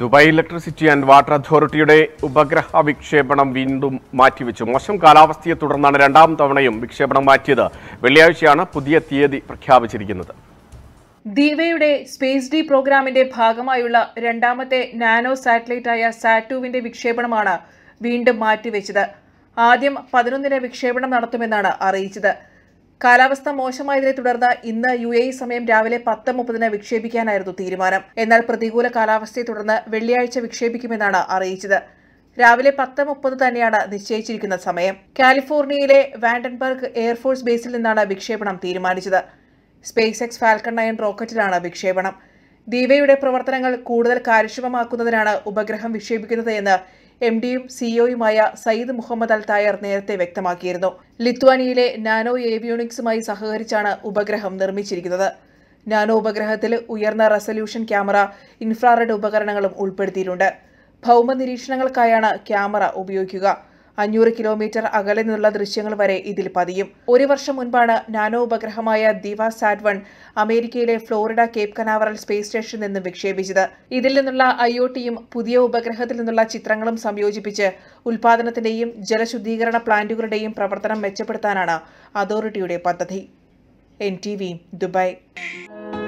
Dubai electricity and water അതോറിറ്റിയുടെ ഉപഗ്രഹ വിക്ഷേപണം വീണ്ടും മാറ്റിവെച്ചു മോശം കാലാവസ്ഥയെ തുടർന്നാണ് രണ്ടാം തവണയും വിക്ഷേപണം മാറ്റിയത് വെള്ളിയാഴ്ചയാണ് പുതിയ തീയതി പ്രഖ്യാപിച്ചിരിക്കുന്നത് ദീവയുടെ സ്പേസ് ഡി പ്രോഗ്രാമിന്റെ ഭാഗമായുള്ള രണ്ടാമത്തെ നാനോ സാറ്റലൈറ്റായ സാറ്റുവിന്റെ വിക്ഷേപണമാണ് വീണ്ടും മാറ്റിവെച്ചത് ആദ്യം പതിനൊന്നിന് വിക്ഷേപണം നടത്തുമെന്നാണ് അറിയിച്ചത് കാലാവസ്ഥ മോശമായതിനെ തുടർന്ന് ഇന്ന് യു എ സമയം രാവിലെ പത്ത് മുപ്പതിന് വിക്ഷേപിക്കാനായിരുന്നു തീരുമാനം എന്നാൽ പ്രതികൂല കാലാവസ്ഥയെ തുടർന്ന് വെള്ളിയാഴ്ച വിക്ഷേപിക്കുമെന്നാണ് അറിയിച്ചത് രാവിലെ പത്ത് മുപ്പത് തന്നെയാണ് നിശ്ചയിച്ചിരിക്കുന്ന സമയം കാലിഫോർണിയയിലെ വാൻഡൻബർഗ് എയർഫോഴ്സ് ബേസിൽ നിന്നാണ് വിക്ഷേപണം തീരുമാനിച്ചത് സ്പേസ് എക്സ് ഫാൽക്കൺ നയൻ റോക്കറ്റിലാണ് വിക്ഷേപണം ദീവയുടെ പ്രവർത്തനങ്ങൾ കൂടുതൽ കാര്യക്ഷമമാക്കുന്നതിനാണ് ഉപഗ്രഹം വിക്ഷേപിക്കുന്നത് എന്ന് എം ഡിയും സിഇഒയുമായ സയ്യിദ് മുഹമ്മദ് അൽ തായർ നേരത്തെ വ്യക്തമാക്കിയിരുന്നു ലിത്വാനിയയിലെ നാനോ ഏവിയോണിക്സുമായി സഹകരിച്ചാണ് ഉപഗ്രഹം നിർമ്മിച്ചിരിക്കുന്നത് നാനോ ഉപഗ്രഹത്തിൽ ഉയർന്ന റെസല്യൂഷൻ ക്യാമറ ഇൻഫ്രാറെഡ് ഉപകരണങ്ങളും ഉൾപ്പെടുത്തിയിട്ടുണ്ട് ഭൗമ നിരീക്ഷണങ്ങൾക്കായാണ് ക്യാമറ ഉപയോഗിക്കുക അഞ്ഞൂറ് കിലോമീറ്റർ അകലെ നിന്നുള്ള ദൃശ്യങ്ങൾ വരെ ഇതിൽ പതിയും ഒരു വർഷം മുൻപാണ് നാനോ ഉപഗ്രഹമായ ദിവ സാറ്റ് വൺ അമേരിക്കയിലെ ഫ്ലോറിഡ കേപ്പ് കനാവറൽ സ്പേസ് സ്റ്റേഷനിൽ നിന്നും വിക്ഷേപിച്ചത് ഇതിൽ നിന്നുള്ള ഐഒടിയും പുതിയ ഉപഗ്രഹത്തിൽ നിന്നുള്ള ചിത്രങ്ങളും സംയോജിപ്പിച്ച് ഉൽപാദനത്തിന്റെയും ജലശുദ്ധീകരണ പ്ലാന്റുകളുടെയും പ്രവർത്തനം മെച്ചപ്പെടുത്താനാണ് അതോറിറ്റിയുടെ പദ്ധതി എൻ ടി വി ദുബായ്